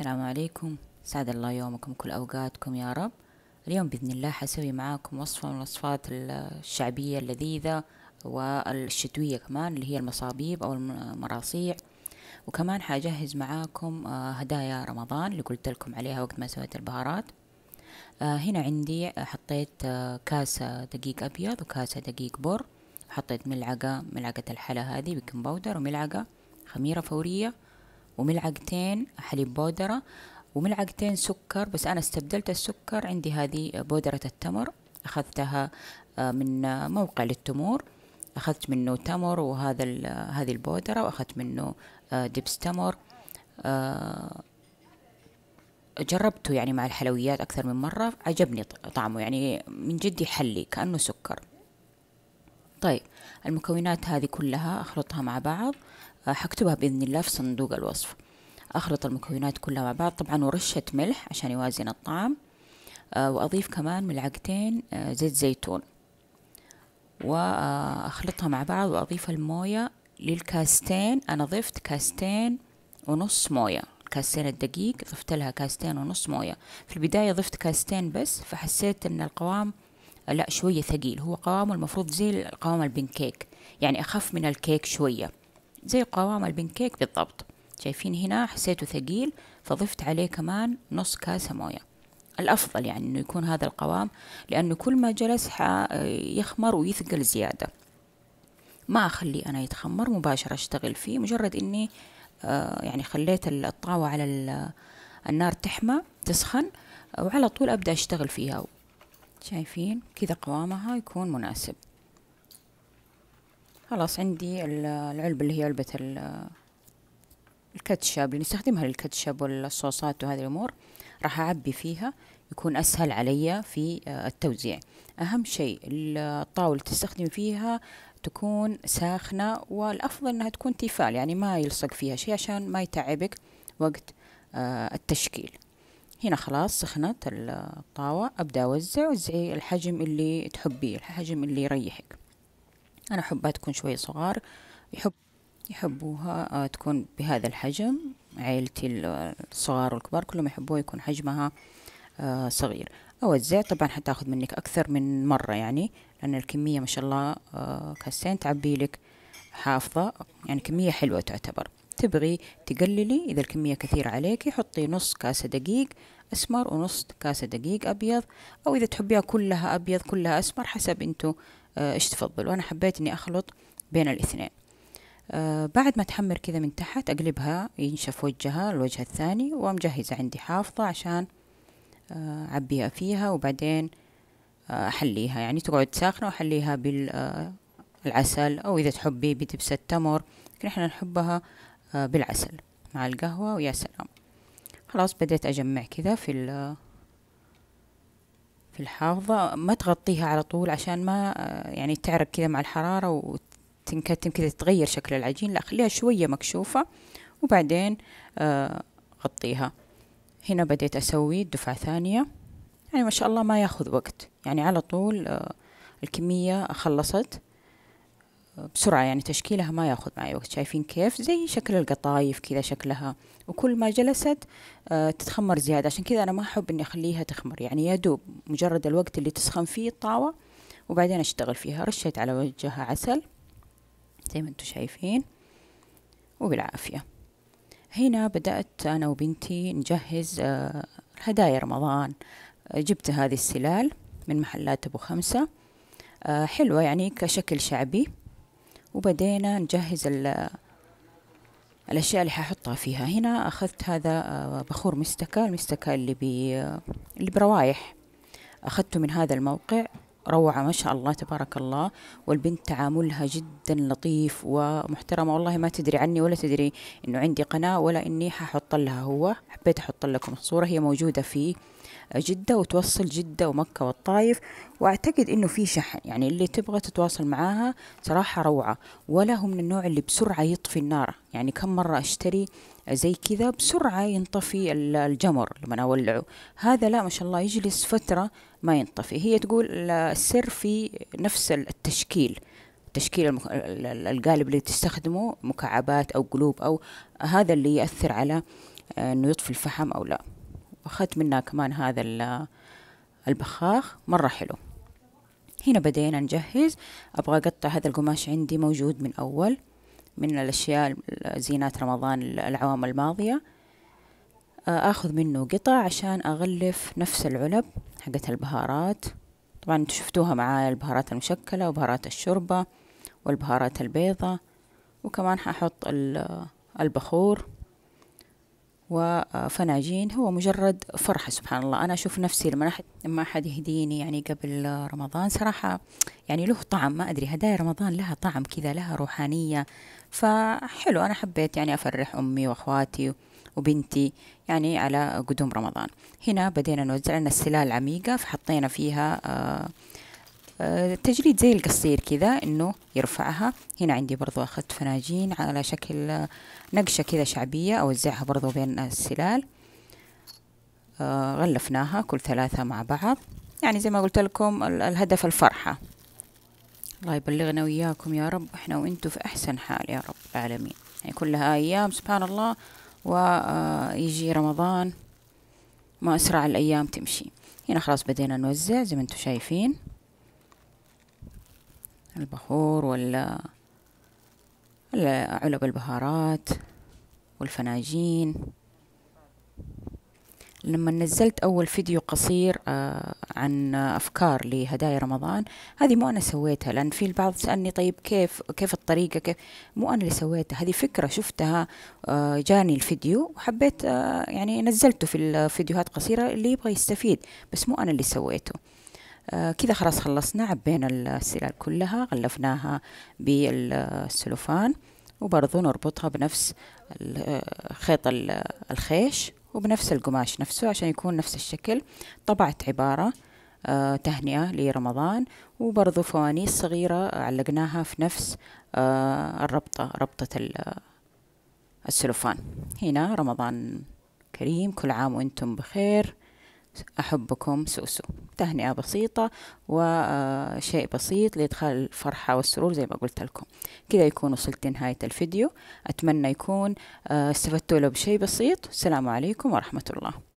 السلام عليكم سعد الله يومكم كل أوقاتكم يا رب اليوم بإذن الله حسوي معاكم وصفة من الوصفات الشعبية اللذيذة والشتوية كمان اللي هي المصابيب أو المراصيع وكمان حجهز معاكم آه، هدايا رمضان اللي قلت لكم عليها وقت ما سويت البهارات آه، هنا عندي حطيت آه، كاسة دقيق أبيض وكاسة دقيق بر حطيت ملعقة ملعقة الحلا هذه بيكنج باودر وملعقة خميرة فورية وملعقتين حليب بودرة وملعقتين سكر بس أنا استبدلت السكر عندي هذه بودرة التمر أخذتها آه، من آه، موقع للتمور أخذت منه تمر وهذا آه، هذه البودرة وأخذت منه دبس تمر جربته يعني مع الحلويات أكثر من مرة عجبني طعمه يعني من جد يحلي كأنه سكر طيب المكونات هذه كلها أخلطها مع بعض حكتبها آه، بإذن الله في صندوق الوصف أخلط المكونات كلها مع بعض طبعا ورشة ملح عشان يوازن الطعم آه، وأضيف كمان ملعقتين آه، زيت زيتون وأخلطها مع بعض وأضيف الموية للكاستين أنا ضفت كاستين ونص موية كاستين الدقيق ضفت لها كاستين ونص موية في البداية ضفت كاستين بس فحسيت أن القوام لا شوية ثقيل هو قوامه المفروض زي قوام البنكيك يعني أخف من الكيك شوية زي قوام البنكيك بالضبط شايفين هنا حسيته ثقيل فضفت عليه كمان نص كاسة موية الأفضل يعني أنه يكون هذا القوام لأنه كل ما جلس يخمر ويثقل زيادة ما أخليه أنا يتخمر مباشرة أشتغل فيه مجرد أني آه، يعني خليت الطاوة على النار تحمى تسخن وعلى طول أبدأ أشتغل فيها شايفين كذا قوامها يكون مناسب خلاص عندي العلبة اللي هي علبة الكاتشب اللي نستخدمها للكاتشب والصوصات وهذه الأمور راح أعبي فيها يكون أسهل علي في آه، التوزيع أهم شيء الطاولة اللي تستخدمي فيها تكون ساخنة والأفضل أنها تكون تيفال يعني ما يلصق فيها شيء عشان ما يتعبك وقت آه، التشكيل هنا خلاص سخنت الطاوة أبدأ أوزع وزعي الحجم اللي تحبيه الحجم اللي يريحك أنا أحبها تكون شوي صغار يحب يحبوها آه، تكون بهذا الحجم عائلتي الصغار والكبار كلهم يحبوها يكون حجمها آه، صغير أوزع طبعا حتاخذ منك أكثر من مرة يعني لأن الكمية ما شاء الله آه، كاسين تعبي لك حافظة يعني كمية حلوة تعتبر تبغي تقللي إذا الكمية كثيرة عليكي حطي نص كاسة دقيق أسمر ونص كاسة دقيق أبيض أو إذا تحبيها كلها أبيض كلها أسمر حسب أنتوا آه، إيش تفضلوا وأنا حبيت إني أخلط بين الاثنين آه، بعد ما تحمر كذا من تحت أقلبها ينشف وجهها الوجه الثاني ومجهزة عندي حافظة عشان آه أعبيها فيها وبعدين آه، أحليها يعني تقعد ساخنة وأحليها بالعسل أو إذا تحبي بدبس التمر لكن إحنا نحبها آه، بالعسل مع القهوة ويا سلام خلاص بديت أجمع كذا في في الحافظة ما تغطيها على طول عشان ما آه، يعني تعرق كذا مع الحرارة وتنكتم كذا تتغير شكل العجين لا خليها شوية مكشوفة وبعدين آه، غطيها هنا بديت أسوي دفعة ثانية يعني ما شاء الله ما ياخذ وقت يعني على طول الكمية خلصت بسرعة يعني تشكيلها ما ياخذ معي وقت شايفين كيف زي شكل القطايف كذا شكلها وكل ما جلست آه، تتخمر زيادة عشان كذا أنا ما أحب إني أخليها تخمر يعني يدوب مجرد الوقت اللي تسخن فيه الطاوة وبعدين أشتغل فيها رشيت على وجهها عسل زي ما انتم شايفين وبالعافية هنا بدأت أنا وبنتي نجهز آه، هدايا رمضان جبت هذه السلال من محلات أبو خمسة آه، حلوة يعني كشكل شعبي وبدينا نجهز الأشياء اللي ححطها فيها هنا أخذت هذا آه، بخور مستكة المستكة اللي, بي آه، اللي بروايح أخذته من هذا الموقع روعة ما شاء الله تبارك الله والبنت تعاملها جدا لطيف ومحترمة والله ما تدري عني ولا تدري إنه عندي قناة ولا إني ححط لها هو حبيت أحط لكم الصورة هي موجودة فيه جدة وتوصل جدة ومكة والطايف وأعتقد إنه في شحن يعني اللي تبغى تتواصل معاها صراحة روعة ولا هو من النوع اللي بسرعة يطفي النار يعني كم مرة أشتري زي كذا بسرعة ينطفي الجمر لما أولعه هذا لا ما شاء الله يجلس فترة ما ينطفي هي تقول السر في نفس التشكيل تشكيل المك... القالب اللي تستخدمه مكعبات أو قلوب أو هذا اللي يأثر على آه، أنه يطفي الفحم أو لا واخذت منها كمان هذا البخاخ مرة حلو هنا بدينا نجهز أبغى أقطع هذا القماش عندي موجود من أول من الأشياء زينات رمضان العوام الماضية آه، آخذ منه قطع عشان أغلف نفس العلب حقت البهارات طبعا انتو شفتوها معايا البهارات المشكلة وبهارات الشوربة والبهارات البيضة وكمان ححط البخور وفناجين هو مجرد فرحة سبحان الله أنا أشوف نفسي لما أحد ما أحد يهديني يعني قبل رمضان صراحة يعني له طعم ما أدري هدايا رمضان لها طعم كذا لها روحانية فحلو أنا حبيت يعني أفرح أمي وأخواتي وبنتي يعني على قدوم رمضان هنا بدينا نوزع لنا السلال العميقة فحطينا فيها آه آه، تجريد زي القصير كذا انه يرفعها هنا عندي برضو اخذت فناجين على شكل آه، نقشة كذا شعبية اوزعها برضو بين السلال آه، غلفناها كل ثلاثة مع بعض يعني زي ما قلت لكم الهدف الفرحة الله يبلغنا وياكم يا رب إحنا وإنتوا في أحسن حال يا رب العالمين يعني كلها أيام سبحان الله ويجي رمضان ما أسرع الأيام تمشي هنا خلاص بدينا نوزع زي ما أنتوا شايفين البخور ولا علب البهارات والفناجين لما نزلت أول فيديو قصير آه، عن أفكار لهدايا رمضان هذه مو أنا سويتها لأن في البعض سألني طيب كيف كيف الطريقة كيف مو أنا اللي سويتها هذه فكرة شفتها آه، جاني الفيديو وحبيت آه، يعني نزلته في الفيديوهات قصيرة اللي يبغى يستفيد بس مو أنا اللي سويته آه، كذا خلاص خلصنا عبينا السلال كلها غلفناها بالسلوفان وبرضو نربطها بنفس آه، خيط الخيش وبنفس القماش نفسه عشان يكون نفس الشكل طبعت عبارة آه، تهنئة لرمضان وبرضو فوانيس صغيرة علقناها في نفس الربطة ربطة السلوفان هنا رمضان كريم كل عام وانتم بخير أحبكم سوسو تهنئة بسيطة وشيء بسيط لإدخال الفرحة والسرور زي ما قلت لكم كذا يكون وصلت لنهاية الفيديو أتمنى يكون آه، استفدتوا له بشيء بسيط السلام عليكم ورحمة الله